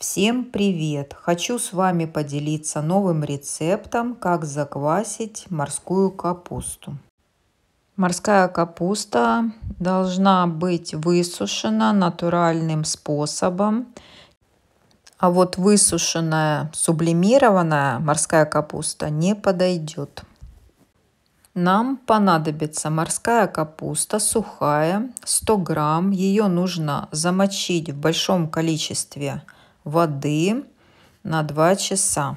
Всем привет! Хочу с вами поделиться новым рецептом, как заквасить морскую капусту. Морская капуста должна быть высушена натуральным способом. А вот высушенная, сублимированная морская капуста не подойдет. Нам понадобится морская капуста сухая, 100 грамм. Ее нужно замочить в большом количестве воды воды на 2 часа.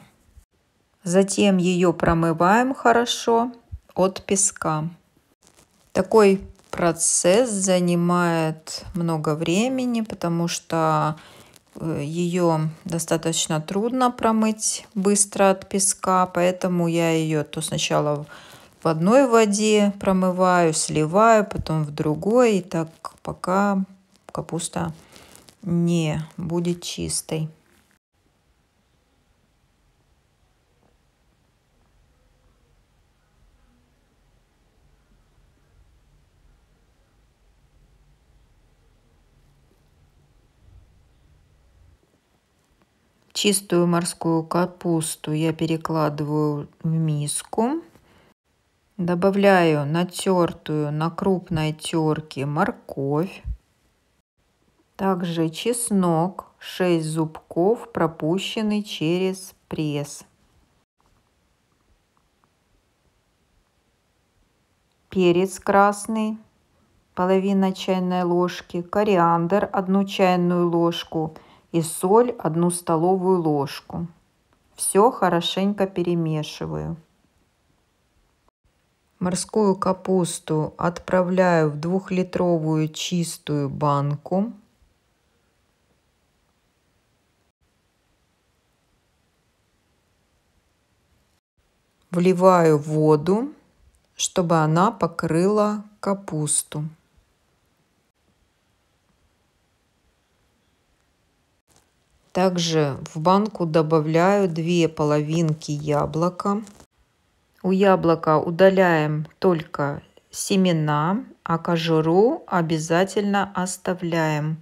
Затем ее промываем хорошо от песка. Такой процесс занимает много времени, потому что э, ее достаточно трудно промыть быстро от песка, поэтому я ее то сначала в одной воде промываю, сливаю, потом в другой, и так пока капуста не будет чистой Чистую морскую капусту я перекладываю в миску. Добавляю натертую на крупной терке морковь также чеснок шесть зубков пропущенный через пресс перец красный половина чайной ложки кориандр одну чайную ложку и соль одну столовую ложку все хорошенько перемешиваю морскую капусту отправляю в двухлитровую чистую банку Вливаю воду, чтобы она покрыла капусту. Также в банку добавляю две половинки яблока. У яблока удаляем только семена, а кожуру обязательно оставляем.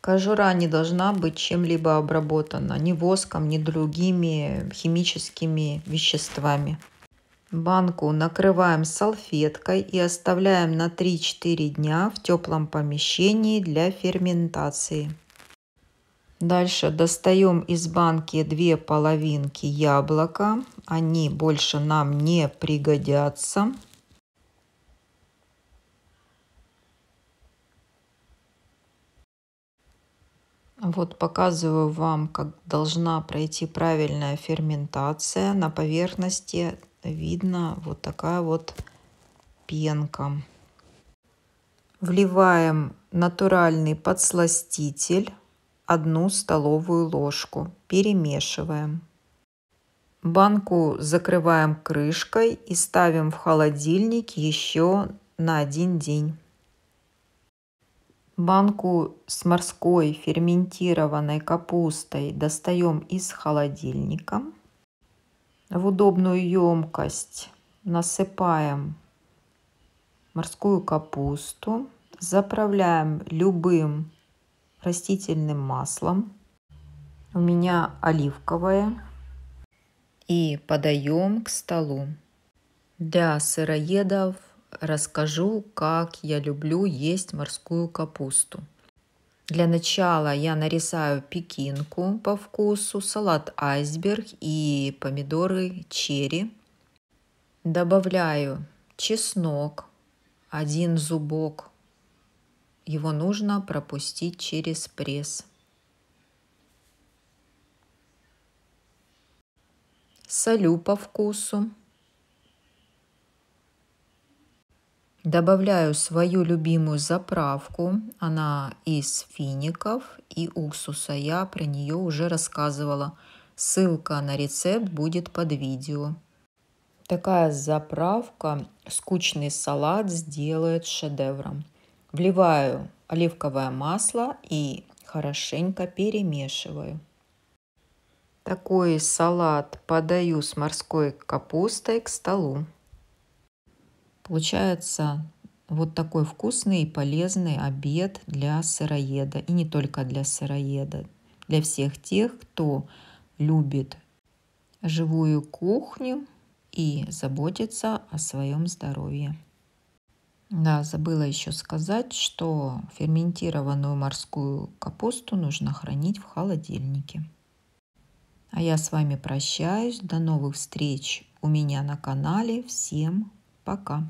Кожура не должна быть чем-либо обработана, ни воском, ни другими химическими веществами. Банку накрываем салфеткой и оставляем на 3-4 дня в теплом помещении для ферментации. Дальше достаем из банки две половинки яблока. Они больше нам не пригодятся. Вот показываю вам, как должна пройти правильная ферментация. На поверхности видно вот такая вот пенка. Вливаем натуральный подсластитель, одну столовую ложку, перемешиваем. Банку закрываем крышкой и ставим в холодильник еще на один день банку с морской ферментированной капустой достаем из холодильника. В удобную емкость насыпаем морскую капусту, заправляем любым растительным маслом. У меня оливковое. И подаем к столу. Для сыроедов расскажу, как я люблю есть морскую капусту. Для начала я нарезаю пекинку по вкусу, салат айсберг и помидоры черри. Добавляю чеснок, один зубок. Его нужно пропустить через пресс. Солю по вкусу. Добавляю свою любимую заправку. Она из фиников и уксуса. Я про нее уже рассказывала. Ссылка на рецепт будет под видео. Такая заправка скучный салат сделает шедевром. Вливаю оливковое масло и хорошенько перемешиваю. Такой салат подаю с морской капустой к столу. Получается вот такой вкусный и полезный обед для сыроеда. И не только для сыроеда. Для всех тех, кто любит живую кухню и заботится о своем здоровье. Да, забыла еще сказать, что ферментированную морскую капусту нужно хранить в холодильнике. А я с вами прощаюсь. До новых встреч у меня на канале. Всем пока!